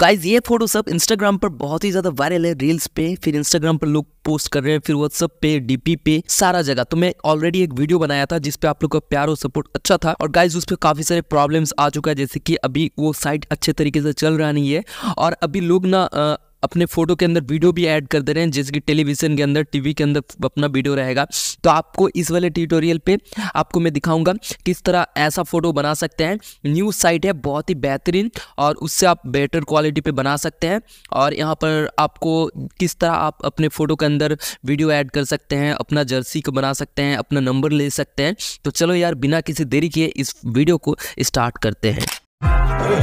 Guys ये photo सब Instagram पर बहुत ही ज्यादा वायरल है रील्स पे फिर इंस्टाग्राम पर लोग पोस्ट कर रहे हैं फिर व्हाट्सअप पे डीपी पे सारा जगह तो मैं ऑलरेडी एक वीडियो बनाया था जिसपे आप लोग का प्यार और सपोर्ट अच्छा था और गाइज उस पर काफी सारे प्रॉब्लम्स आ चुका है जैसे कि अभी वो साइट अच्छे तरीके से चल रहा नहीं है और अभी लोग ना अपने फोटो के अंदर वीडियो भी ऐड कर दे रहे हैं जैसे कि टेलीविजन के अंदर टीवी के अंदर अपना वीडियो रहेगा तो आपको इस वाले ट्यूटोरियल पे आपको मैं दिखाऊंगा किस तरह ऐसा फोटो बना सकते हैं न्यूज़ साइट है बहुत ही बेहतरीन और उससे आप बेटर क्वालिटी पे बना सकते हैं और यहाँ पर आपको किस तरह आप अपने फ़ोटो के अंदर वीडियो ऐड कर सकते हैं अपना जर्सी को बना सकते हैं अपना नंबर ले सकते हैं तो चलो यार बिना किसी देरी किए इस वीडियो को स्टार्ट करते हैं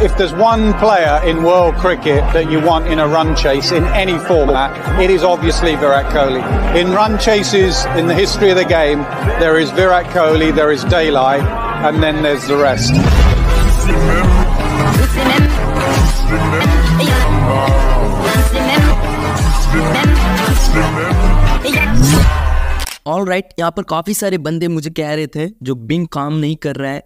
if there's one player in world cricket that you want in a run chase in any format, it is obviously Virat Kohli. In run chases in the history of the game, there is Virat Kohli, there is Daylight, and then there's the rest. All right right, यहाँ पर काफी सारे बंदे मुझे कह रहे थे जो बिंग काम नहीं कर रहा है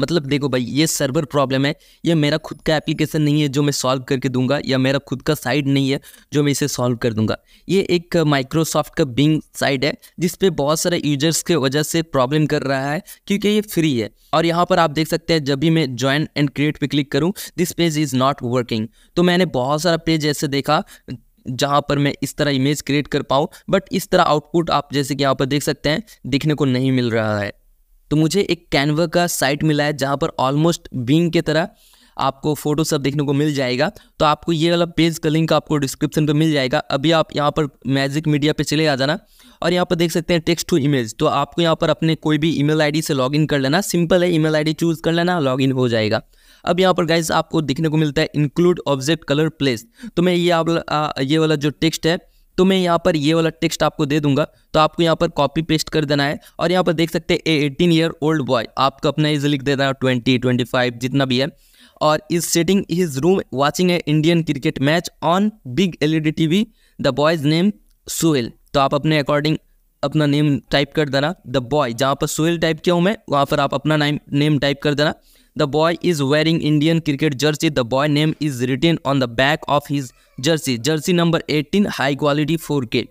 मतलब देखो भाई ये सर्वर प्रॉब्लम है ये मेरा खुद का एप्लीकेशन नहीं है जो मैं सॉल्व करके दूंगा या मेरा खुद का साइट नहीं है जो मैं इसे सॉल्व कर दूंगा ये एक माइक्रोसॉफ्ट का बिंग साइट है जिसपे बहुत सारे यूजर्स के वजह से प्रॉब्लम कर रहा है क्योंकि ये फ्री है और यहाँ पर आप देख सकते हैं जब भी मैं ज्वाइन एंड क्रिएट पर क्लिक करूँ this page is not working तो मैंने बहुत सारा पेज ऐसे देखा जहाँ पर मैं इस तरह इमेज क्रिएट कर पाऊँ बट इस तरह आउटपुट आप जैसे कि यहाँ पर देख सकते हैं दिखने को नहीं मिल रहा है तो मुझे एक कैनवा का साइट मिला है जहाँ पर ऑलमोस्ट बींग के तरह आपको फोटो सब देखने को मिल जाएगा तो आपको ये वाला पेज का लिंक आपको डिस्क्रिप्शन पे मिल जाएगा अभी आप यहाँ पर मैजिक मीडिया पे चले आ जाना और यहाँ पर देख सकते हैं टेक्स्ट टू इमेज तो आपको यहाँ पर अपने कोई भी ईमेल आईडी से लॉगिन कर लेना सिंपल है ईमेल आईडी चूज़ कर लेना लॉगिन हो जाएगा अब यहाँ पर गाइज आपको देखने को मिलता है इंक्लूड ऑब्जेक्ट कलर प्लेस तो मैं ये आप ये वाला जो टेक्स्ट है तो मैं यहाँ पर ये वाला टेक्स्ट आपको दे दूंगा तो आपको यहाँ पर कॉपी पेस्ट कर देना है और यहाँ पर देख सकते हैं a eighteen year old boy आपको अपना एज लिख देना है ट्वेंटी ट्वेंटी फाइव जितना भी है और is setting his room watching a Indian cricket match on big L E D T V the boy's name सुल तो आप अपने अकॉर्डिंग अपना नेम टाइप कर देना द बॉय जहाँ पर सुल टाइप किया हूँ मैं वहाँ पर आप अपना नाम नेम टाइप कर देना boy is is Indian cricket jersey the boy name is written on the back of his jersey jersey number eighteen 18 quality four 4K.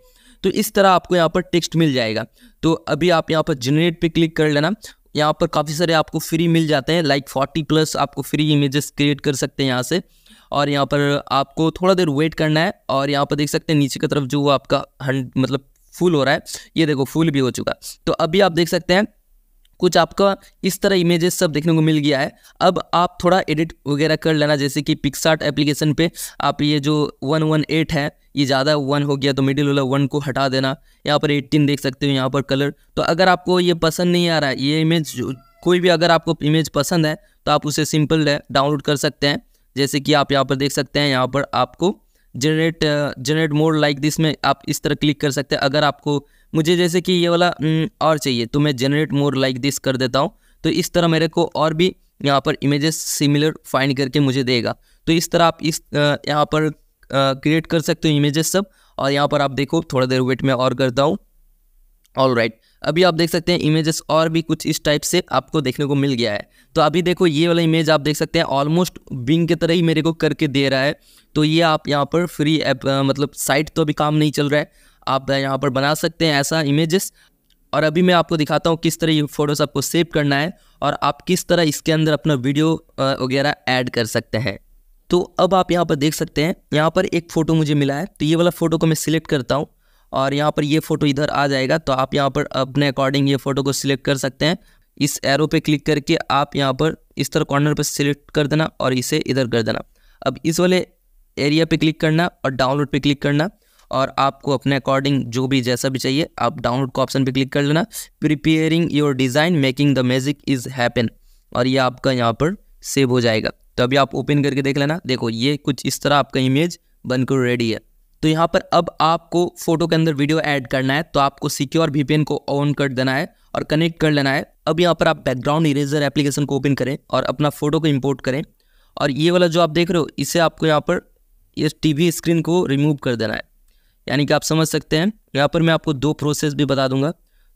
तो इस तरह आपको यहाँ पर टेक्स्ट मिल जाएगा तो अभी आप यहाँ पर जनरेट पे क्लिक कर लेना यहाँ पर काफ़ी सारे आपको फ्री मिल जाते हैं लाइक फोर्टी प्लस आपको फ्री इमेजेस क्रिएट कर सकते हैं यहाँ से और यहाँ पर आपको थोड़ा देर वेट करना है और यहाँ पर देख सकते हैं नीचे की तरफ जो आपका हंड मतलब फुल हो रहा है ये देखो फुल भी हो चुका तो अभी आप देख सकते हैं कुछ आपका इस तरह इमेजेस सब देखने को मिल गया है अब आप थोड़ा एडिट वगैरह कर लेना जैसे कि पिक्सार्ट एप्लीकेशन पे आप ये जो वन वन एट है ये ज़्यादा वन हो गया तो मिडिल वाला वन को हटा देना यहाँ पर एट्टीन देख सकते हो यहाँ पर कलर तो अगर आपको ये पसंद नहीं आ रहा है ये इमेज कोई भी अगर आपको इमेज पसंद है तो आप उसे सिंपल डाउनलोड कर सकते हैं जैसे कि आप यहाँ पर देख सकते हैं यहाँ पर आपको generate generate mode like this में आप इस तरह क्लिक कर सकते हैं अगर आपको मुझे जैसे कि ये वाला और चाहिए तो मैं जनरेट मोर लाइक दिस कर देता हूँ तो इस तरह मेरे को और भी यहाँ पर इमेजेस सिमिलर फाइंड करके मुझे देगा तो इस तरह आप इस यहाँ पर क्रिएट कर सकते हो इमेजेस सब और यहाँ पर आप देखो थोड़ा देर वेट में और करता हूँ ऑल राइट अभी आप देख सकते हैं इमेजेस और भी कुछ इस टाइप से आपको देखने को मिल गया है तो अभी देखो ये वाला इमेज आप देख सकते हैं ऑलमोस्ट बिंग की तरह ही मेरे को करके दे रहा है तो ये आप यहाँ पर फ्री ऐप मतलब साइट तो अभी काम नहीं चल रहा है आप यहाँ पर बना सकते हैं ऐसा इमेजेस और अभी मैं आपको दिखाता हूँ किस तरह ये फ़ोटोस आपको सेव करना है और आप किस तरह इसके अंदर अपना वीडियो वगैरह ऐड कर सकते हैं तो अब आप यहाँ पर देख सकते हैं यहाँ पर एक फ़ोटो मुझे मिला है तो ये वाला फ़ोटो को मैं सिलेक्ट करता हूँ और यहाँ पर ये फ़ोटो इधर आ जाएगा तो आप यहाँ पर अपने अकॉर्डिंग ये फ़ोटो को सिलेक्ट कर सकते हैं इस एरो पे क्लिक करके आप यहाँ पर इस तरह कॉर्नर पर सिलेक्ट कर देना और इसे इधर कर देना अब इस वाले एरिया पे क्लिक करना और डाउनलोड पे क्लिक करना और आपको अपने अकॉर्डिंग जो भी जैसा भी चाहिए आप डाउनलोड का ऑप्शन पर क्लिक कर लेना preparing your design making the magic is happen और ये आपका यहाँ पर सेव हो जाएगा तो अभी आप ओपन करके देख लेना देखो ये कुछ इस तरह आपका इमेज बनकर रेडी है तो यहाँ पर अब आपको फोटो के अंदर वीडियो ऐड करना है तो आपको सिक्योर वीपीएन को ऑन कर देना है और कनेक्ट कर लेना है अब यहाँ पर आप बैकग्राउंड इरेजर एप्लीकेशन को ओपन करें और अपना फोटो को इम्पोर्ट करें और ये वाला जो आप देख रहे हो इसे आपको यहाँ पर इस टीवी स्क्रीन को रिमूव कर देना है यानी कि आप समझ सकते हैं यहाँ पर मैं आपको दो प्रोसेस भी बता दूंगा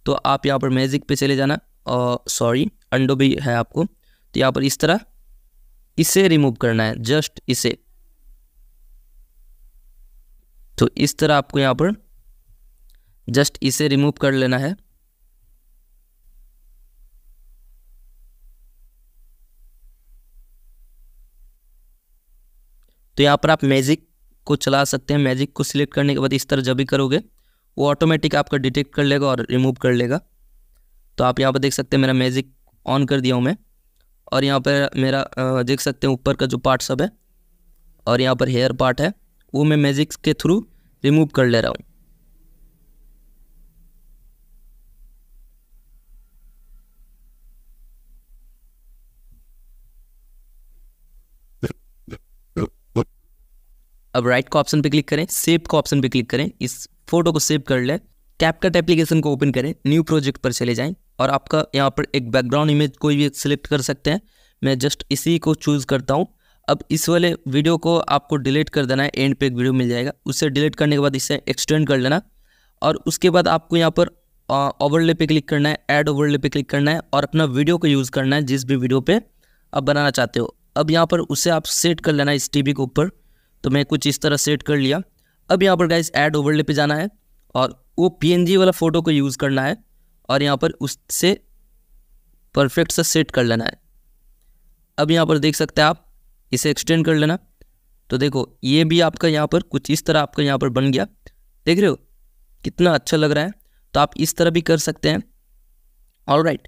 तो आप यहाँ पर मैजिक पे चले जाना और सॉरी अंडो भी है आपको तो यहाँ पर इस तरह इसे रिमूव करना है जस्ट इसे तो इस तरह आपको यहाँ पर जस्ट इसे रिमूव कर लेना है तो यहाँ पर आप मैजिक को चला सकते हैं मैजिक को सिलेक्ट करने के बाद इस तरह जब भी करोगे वो ऑटोमेटिक आपका डिटेक्ट कर लेगा और रिमूव कर लेगा तो आप यहाँ पर देख सकते हैं मेरा मैजिक ऑन कर दिया हूँ मैं और यहाँ पर मेरा देख सकते हैं ऊपर का जो पार्ट सब है और यहाँ पर हेयर पार्ट है वो मैं मैजिक्स के थ्रू रिमूव कर ले रहा हूँ अब राइट का ऑप्शन पे क्लिक करें सेव का ऑप्शन पे क्लिक करें इस फोटो को सेव कर लें कैपकट एप्लीकेशन को ओपन करें न्यू प्रोजेक्ट पर चले जाएं और आपका यहाँ पर एक बैकग्राउंड इमेज कोई भी सिलेक्ट कर सकते हैं मैं जस्ट इसी को चूज़ करता हूँ अब इस वाले वीडियो को आपको डिलीट कर देना है एंड पे एक वीडियो मिल जाएगा उससे डिलीट करने के बाद इसे एक्सटेंड कर लेना और उसके बाद आपको यहाँ पर ओवरले पे क्लिक करना है ऐड ओवरले पे क्लिक करना है और अपना वीडियो को यूज़ करना है जिस भी वीडियो पे आप बनाना चाहते हो अब यहाँ पर उसे आप सेट कर लेना है इस टीवी के ऊपर तो मैं कुछ इस तरह सेट कर लिया अब यहाँ पर गाइस ऐड ओवरले पे जाना है और वो पीएनजी वाला फ़ोटो को यूज़ करना है और यहाँ पर उससे परफेक्ट सा सेट कर लेना है अब यहाँ पर देख सकते हैं आप इसे एक्सटेंड कर लेना तो देखो ये भी आपका यहाँ पर कुछ इस तरह आपका यहाँ पर बन गया देख रहे हो कितना अच्छा लग रहा है तो आप इस तरह भी कर सकते हैं और राइट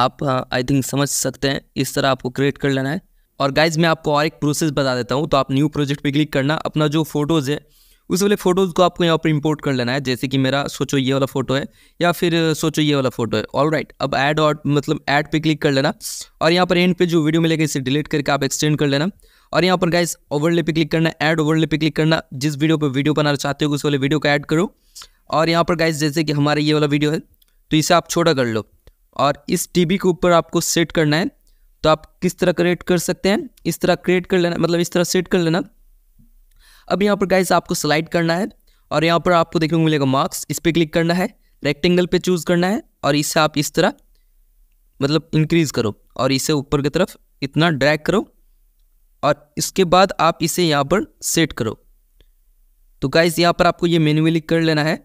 आप आई हाँ, थिंक समझ सकते हैं इस तरह आपको क्रिएट कर लेना है और गाइज मैं आपको और एक प्रोसेस बता देता हूँ तो आप न्यू प्रोजेक्ट पे क्लिक करना अपना जो फोटोज़ है उस वाले फ़ोटोज़ को आपको यहाँ पर इंपोर्ट कर लेना है जैसे कि मेरा सोचो ये वाला फ़ोटो है या फिर सोचो ये वाला फ़ोटो है ऑल राइट अब ऐड और मतलब ऐड पे क्लिक कर लेना और यहाँ पर एंड पे जो वीडियो मिलेगा इसे डिलीट करके आप एक्सटेंड कर लेना और यहाँ पर गाइस ओवरले पे क्लिक करना ऐड ओवरले पे क्लिक करना जिस वीडियो पर वीडियो बनाना चाहते हो उस वाले वीडियो को ऐड करो और यहाँ पर गाइज जैसे कि हमारा ये वाला वीडियो है तो इसे आप छोटा कर लो और इस टी के ऊपर आपको सेट करना है तो आप किस तरह क्रिएट कर सकते हैं इस तरह क्रिएट कर लेना मतलब इस तरह सेट कर लेना अब यहाँ पर गाइस आपको स्लाइड करना है और यहाँ पर आपको देखने को मिलेगा मार्क्स इस पर क्लिक करना है रेक्टेंगल पे चूज़ करना है और इसे आप इस तरह मतलब इंक्रीज़ करो और इसे ऊपर की तरफ इतना ड्रैग करो और इसके बाद आप इसे यहाँ पर सेट करो तो गाइज यहाँ पर आपको ये मेनुअली कर लेना है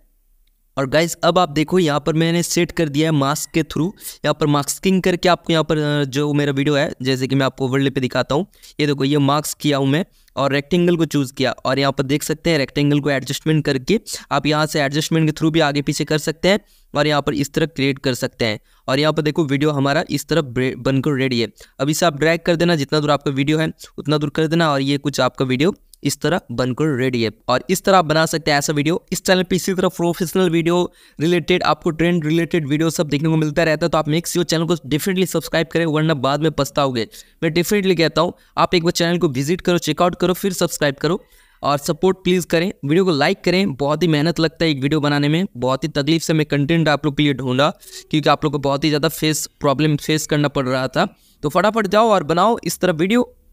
और गाइज अब आप देखो यहाँ पर मैंने सेट कर दिया है मास्क के थ्रू यहाँ पर मास्किंग करके आपको यहाँ पर जो मेरा वीडियो है जैसे कि मैं आपको वर्ल्ड पे दिखाता हूँ ये देखो ये मास्क किया हूँ मैं और रेक्टेंगल को चूज़ किया और यहाँ पर देख सकते हैं रेक्टेंगल को एडजस्टमेंट करके आप यहाँ से एडजस्टमेंट के थ्रू भी आगे पीछे कर सकते हैं और यहाँ पर इस तरह क्रिएट कर सकते हैं और यहाँ पर देखो वीडियो हमारा इस तरह बनकर रेडी है अब इसे आप ड्रैग कर देना जितना दूर आपका वीडियो है उतना दूर कर देना और ये कुछ आपका वीडियो इस तरह बनकर रेडी है और इस तरह आप बना सकते हैं ऐसा वीडियो इस चैनल पे इसी तरह प्रोफेशनल वीडियो रिलेटेड आपको ट्रेंड रिलेटेड वीडियो सब देखने को मिलता रहता है तो आप मेक्स श्योर चैनल को डेफिनेटली सब्सक्राइब करें वरना बाद में पछताओगे मैं डेफिनेटली कहता हूँ आप एक बार चैनल को विजिट करो चेकआउट करो फिर सब्सक्राइब करो और सपोर्ट प्लीज़ करें वीडियो को लाइक करें बहुत ही मेहनत लगता है एक वीडियो बनाने में बहुत ही तकलीफ से मैं कंटेंट आप लोग के लिए ढूंढा क्योंकि आप लोग को बहुत ही ज़्यादा फेस प्रॉब्लम फेस करना पड़ रहा था तो फटाफट जाओ और बनाओ इस तरह वीडियो